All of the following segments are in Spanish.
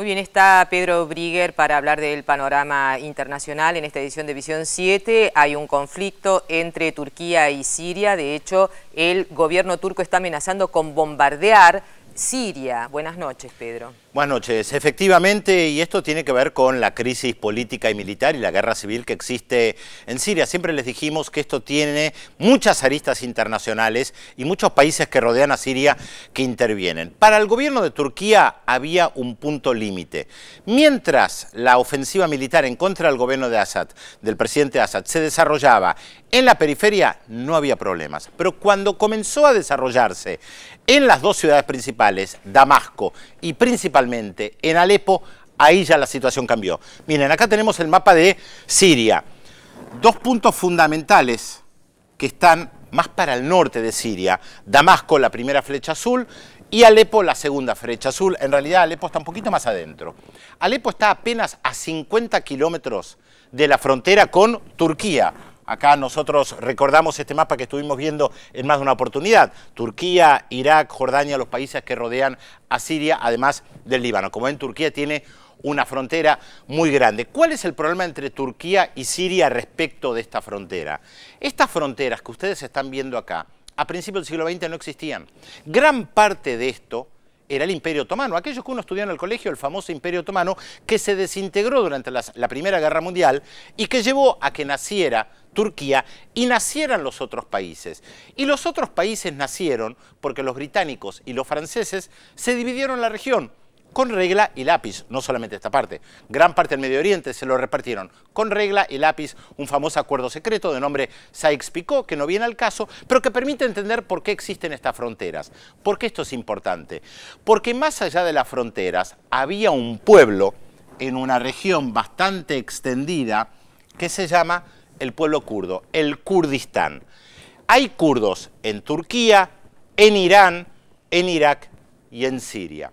Muy bien, está Pedro Brigger para hablar del panorama internacional en esta edición de Visión 7. Hay un conflicto entre Turquía y Siria. De hecho, el gobierno turco está amenazando con bombardear Siria. Buenas noches, Pedro. Buenas noches. Efectivamente, y esto tiene que ver con la crisis política y militar y la guerra civil que existe en Siria. Siempre les dijimos que esto tiene muchas aristas internacionales y muchos países que rodean a Siria que intervienen. Para el gobierno de Turquía había un punto límite. Mientras la ofensiva militar en contra del gobierno de Assad, del presidente Assad, se desarrollaba en la periferia no había problemas, pero cuando comenzó a desarrollarse en las dos ciudades principales, Damasco y principalmente en Alepo, ahí ya la situación cambió. Miren, acá tenemos el mapa de Siria. Dos puntos fundamentales que están más para el norte de Siria. Damasco, la primera flecha azul, y Alepo, la segunda flecha azul. En realidad Alepo está un poquito más adentro. Alepo está apenas a 50 kilómetros de la frontera con Turquía Acá nosotros recordamos este mapa que estuvimos viendo en más de una oportunidad. Turquía, Irak, Jordania, los países que rodean a Siria, además del Líbano. Como ven, Turquía tiene una frontera muy grande. ¿Cuál es el problema entre Turquía y Siria respecto de esta frontera? Estas fronteras que ustedes están viendo acá, a principios del siglo XX no existían. Gran parte de esto era el Imperio Otomano. Aquellos que uno estudió en el colegio, el famoso Imperio Otomano, que se desintegró durante la, la Primera Guerra Mundial y que llevó a que naciera Turquía y nacieran los otros países. Y los otros países nacieron porque los británicos y los franceses se dividieron la región con regla y lápiz, no solamente esta parte. Gran parte del Medio Oriente se lo repartieron con regla y lápiz, un famoso acuerdo secreto de nombre Sykes-Picot, que no viene al caso, pero que permite entender por qué existen estas fronteras. ¿Por qué esto es importante? Porque más allá de las fronteras había un pueblo en una región bastante extendida que se llama el pueblo kurdo, el Kurdistán. Hay kurdos en Turquía, en Irán, en Irak y en Siria.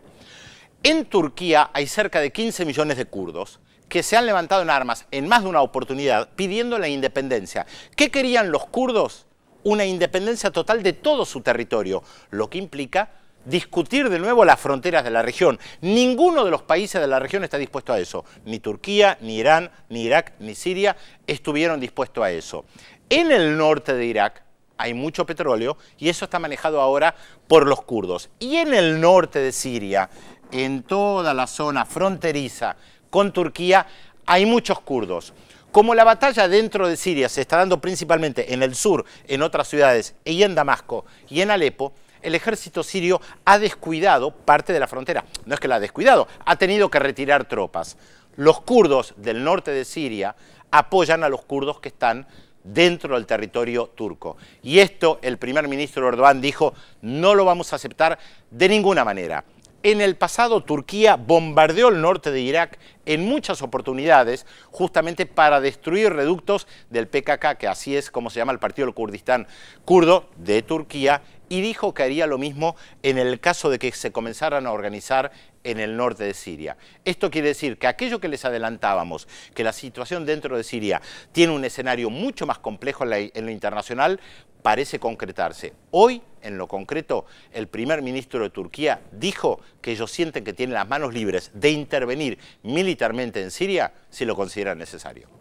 En Turquía hay cerca de 15 millones de kurdos que se han levantado en armas en más de una oportunidad pidiendo la independencia. ¿Qué querían los kurdos? Una independencia total de todo su territorio, lo que implica discutir de nuevo las fronteras de la región. Ninguno de los países de la región está dispuesto a eso. Ni Turquía, ni Irán, ni Irak, ni Siria estuvieron dispuestos a eso. En el norte de Irak hay mucho petróleo y eso está manejado ahora por los kurdos. Y en el norte de Siria en toda la zona fronteriza con Turquía hay muchos kurdos. Como la batalla dentro de Siria se está dando principalmente en el sur, en otras ciudades y en Damasco y en Alepo, el ejército sirio ha descuidado parte de la frontera. No es que la ha descuidado, ha tenido que retirar tropas. Los kurdos del norte de Siria apoyan a los kurdos que están dentro del territorio turco. Y esto el primer ministro Erdogan dijo, no lo vamos a aceptar de ninguna manera. En el pasado, Turquía bombardeó el norte de Irak en muchas oportunidades, justamente para destruir reductos del PKK, que así es como se llama el Partido del Kurdistán Kurdo de Turquía, y dijo que haría lo mismo en el caso de que se comenzaran a organizar en el norte de Siria. Esto quiere decir que aquello que les adelantábamos, que la situación dentro de Siria tiene un escenario mucho más complejo en, lo internacional, parece concretarse. Hoy en lo concreto, el primer ministro de Turquía dijo que ellos sienten que tienen las manos libres de intervenir militarmente en Siria si lo consideran necesario.